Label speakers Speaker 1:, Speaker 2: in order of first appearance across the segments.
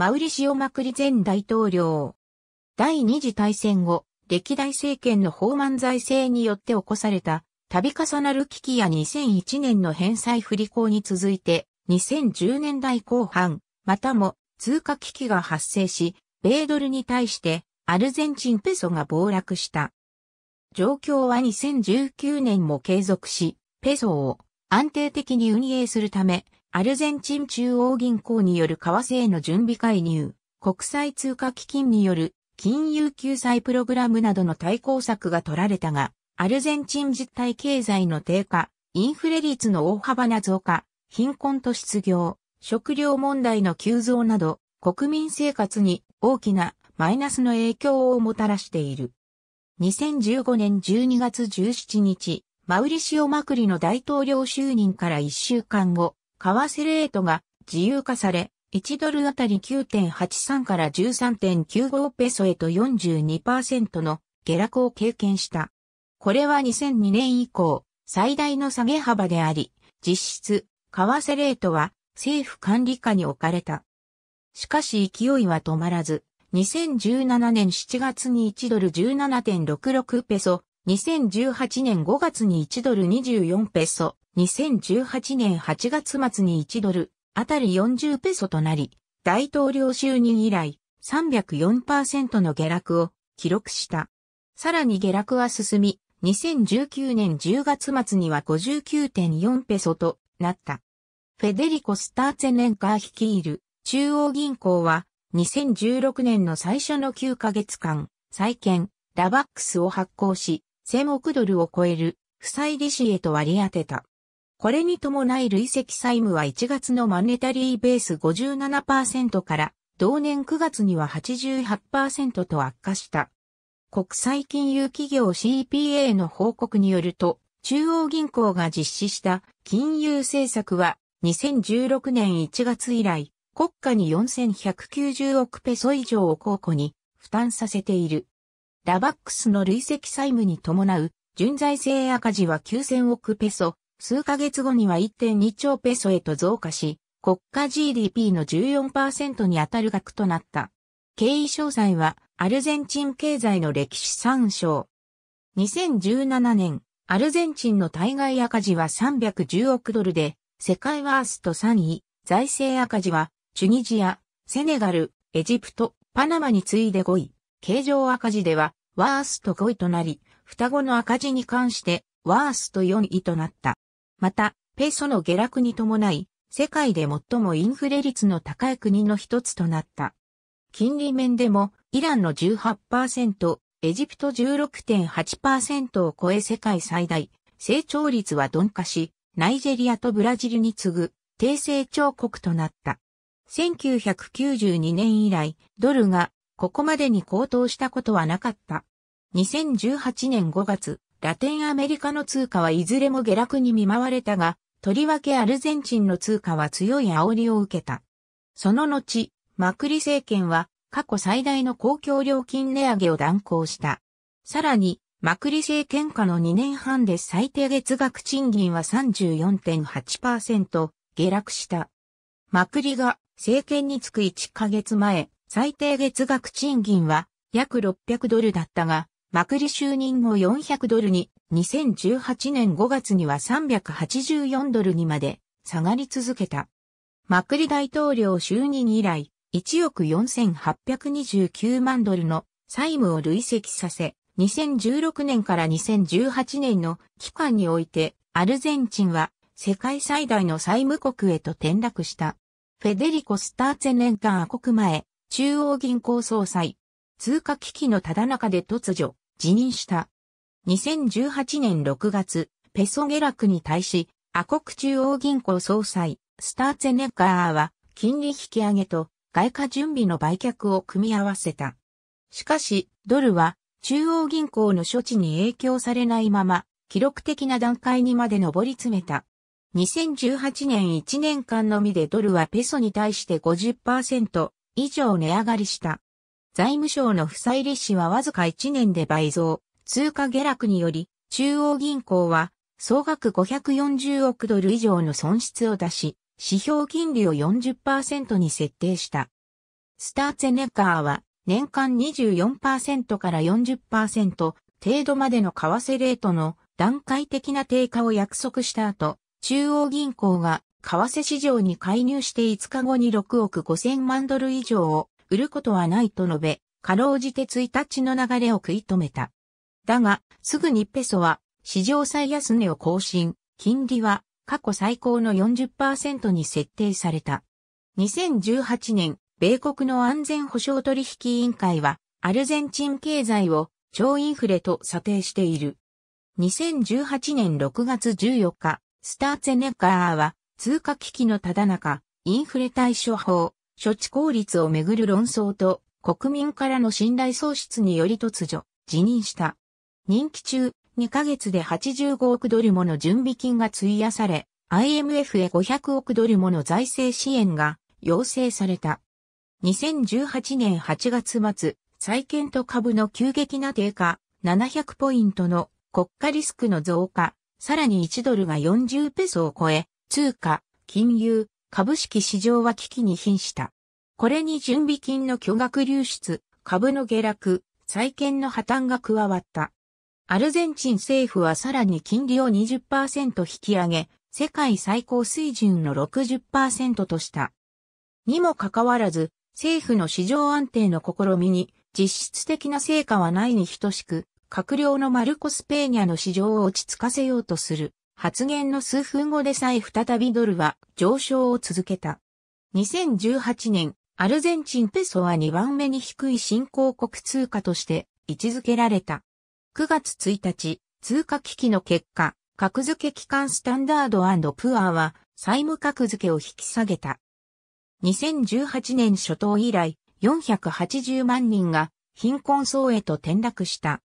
Speaker 1: マウリシオ・マクリ前大統領。第二次大戦後、歴代政権の法満財政によって起こされた、度重なる危機や2001年の返済不履行に続いて、2010年代後半、またも通貨危機が発生し、米ドルに対してアルゼンチンペソが暴落した。状況は2019年も継続し、ペソを安定的に運営するため、アルゼンチン中央銀行による為替への準備介入、国際通貨基金による金融救済プログラムなどの対抗策が取られたが、アルゼンチン実体経済の低下、インフレ率の大幅な増加、貧困と失業、食料問題の急増など、国民生活に大きなマイナスの影響をもたらしている。2015年12月17日、マウリシオ・マクリの大統領就任から1週間後、為替レートが自由化され、1ドルあたり9.83から13.95ペソへと42%の下落を経験した。これは2002年以降、最大の下げ幅であり、実質、為替レートは政府管理下に置かれた。しかし勢いは止まらず、2017年7月に1ドル17.66ペソ、2018年5月に1ドル24ペソ、2018年8月末に1ドル、あたり40ペソとなり、大統領就任以来304%の下落を記録した。さらに下落は進み、2019年10月末には59.4ペソとなった。フェデリコ・スターツェネンカー率いる中央銀行は2016年の最初の9ヶ月間、債券、ラバックスを発行し、1000億ドルを超える負債利子へと割り当てた。これに伴い累積債務は1月のマネタリーベース57%から同年9月には88%と悪化した。国際金融企業 CPA の報告によると、中央銀行が実施した金融政策は2016年1月以来、国家に4190億ペソ以上を公庫に負担させている。ラバックスの累積債務に伴う純財政赤字は9000億ペソ、数ヶ月後には1.2兆ペソへと増加し、国家 GDP の14%に当たる額となった。経緯詳細は、アルゼンチン経済の歴史参照。2017年、アルゼンチンの対外赤字は310億ドルで、世界ワースト3位、財政赤字は、チュニジア、セネガル、エジプト、パナマに次いで5位、形状赤字では、ワースト5位となり、双子の赤字に関して、ワースト4位となった。また、ペソの下落に伴い、世界で最もインフレ率の高い国の一つとなった。金利面でも、イランの18%、エジプト16.8%を超え世界最大、成長率は鈍化し、ナイジェリアとブラジルに次ぐ低成長国となった。1992年以来、ドルがここまでに高騰したことはなかった。2018年5月、ラテンアメリカの通貨はいずれも下落に見舞われたが、とりわけアルゼンチンの通貨は強い煽りを受けた。その後、マクリ政権は過去最大の公共料金値上げを断行した。さらに、マクリ政権下の2年半で最低月額賃金は34.8%下落した。マクリが政権につく1ヶ月前、最低月額賃金は約600ドルだったが、マクリ就任後400ドルに、2018年5月には384ドルにまで下がり続けた。マクリ大統領就任以来、1億4829万ドルの債務を累積させ、2016年から2018年の期間において、アルゼンチンは世界最大の債務国へと転落した。フェデリコ・スターツェ年間ア国前、中央銀行総裁、通貨危機のただ中で突如、辞任した。2018年6月、ペソ下落に対し、阿国中央銀行総裁、スターツェネッガーは、金利引き上げと、外貨準備の売却を組み合わせた。しかし、ドルは、中央銀行の処置に影響されないまま、記録的な段階にまで上り詰めた。2018年1年間のみでドルはペソに対して50%以上値上がりした。財務省の負債利子はわずか1年で倍増、通貨下落により、中央銀行は総額540億ドル以上の損失を出し、指標金利を40%に設定した。スターツェネッガーは年間24%から40%程度までの為替レートの段階的な低下を約束した後、中央銀行が為替市場に介入して5日後に6億5000万ドル以上を売ることはないと述べ、かろうじて1日の流れを食い止めた。だが、すぐにペソは史上最安値を更新、金利は過去最高の40%に設定された。2018年、米国の安全保障取引委員会は、アルゼンチン経済を超インフレと査定している。2018年6月14日、スターツェネッガーは通貨危機のただ中、インフレ対処法、処置効率をめぐる論争と国民からの信頼喪失により突如、辞任した。任期中、2ヶ月で85億ドルもの準備金が費やされ、IMF へ500億ドルもの財政支援が要請された。2018年8月末、債券と株の急激な低下、700ポイントの国家リスクの増加、さらに1ドルが40ペソを超え、通貨、金融、株式市場は危機に瀕した。これに準備金の巨額流出、株の下落、債券の破綻が加わった。アルゼンチン政府はさらに金利を20%引き上げ、世界最高水準の60%とした。にもかかわらず、政府の市場安定の試みに実質的な成果はないに等しく、閣僚のマルコス・ペーニャの市場を落ち着かせようとする。発言の数分後でさえ再びドルは上昇を続けた。2018年、アルゼンチンペソは2番目に低い新興国通貨として位置づけられた。9月1日、通貨危機の結果、格付け機関スタンダードプアーは債務格付けを引き下げた。2018年初頭以来、480万人が貧困層へと転落した。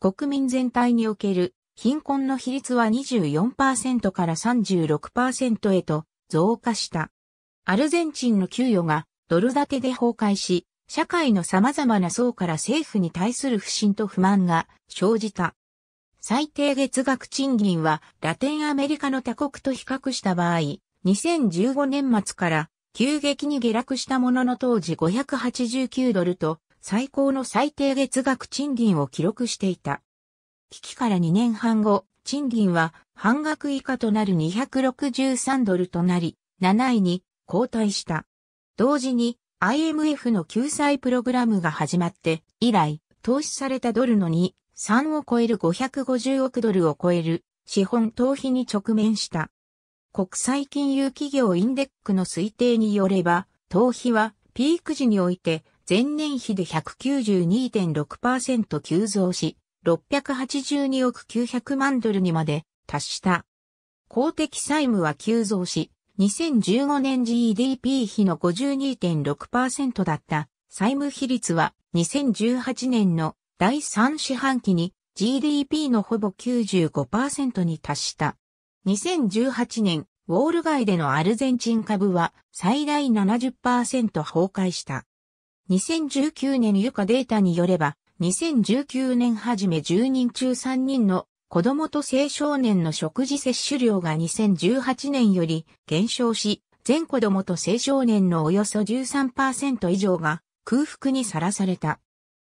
Speaker 1: 国民全体における貧困の比率は24%から36%へと増加した。アルゼンチンの給与がドル建てで崩壊し、社会の様々な層から政府に対する不信と不満が生じた。最低月額賃金はラテンアメリカの他国と比較した場合、2015年末から急激に下落したものの当時589ドルと最高の最低月額賃金を記録していた。危機から2年半後、賃金は半額以下となる263ドルとなり、7位に後退した。同時に IMF の救済プログラムが始まって以来、投資されたドルの2、3を超える550億ドルを超える資本逃避に直面した。国際金融企業インデックの推定によれば、逃避はピーク時において前年比で192.6%急増し、682億900万ドルにまで達した。公的債務は急増し、2015年 GDP 比の52.6%だった債務比率は2018年の第3四半期に GDP のほぼ95%に達した。2018年、ウォール街でのアルゼンチン株は最大70%崩壊した。2019年ユカデータによれば、2019年初め10人中3人の子供と青少年の食事摂取量が2018年より減少し、全子供と青少年のおよそ13%以上が空腹にさらされた。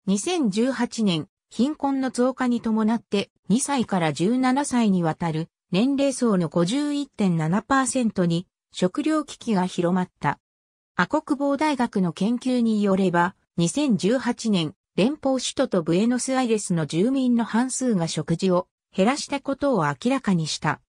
Speaker 1: 2018年、貧困の増加に伴って2歳から17歳にわたる年齢層の51.7%に食料危機が広まった。阿国防大学の研究によれば、2018年、連邦首都とブエノスアイレスの住民の半数が食事を減らしたことを明らかにした。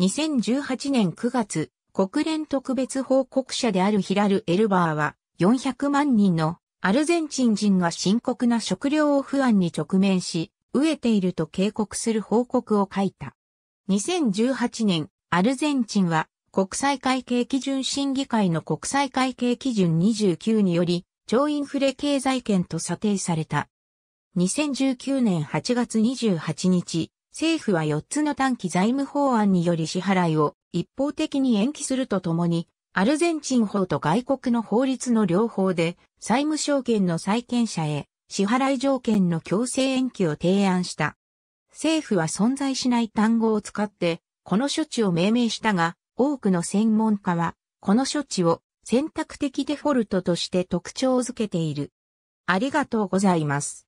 Speaker 1: 2018年9月、国連特別報告者であるヒラル・エルバーは、400万人のアルゼンチン人が深刻な食料不安に直面し、飢えていると警告する報告を書いた。2018年、アルゼンチンは国際会計基準審議会の国際会計基準29により、超インフレ経済圏と査定された。2019年8月28日、政府は4つの短期財務法案により支払いを一方的に延期するとともに、アルゼンチン法と外国の法律の両方で、債務証券の債権者へ支払い条件の強制延期を提案した。政府は存在しない単語を使って、この処置を命名したが、多くの専門家は、この処置を選択的デフォルトとして特徴づけている。ありがとうございます。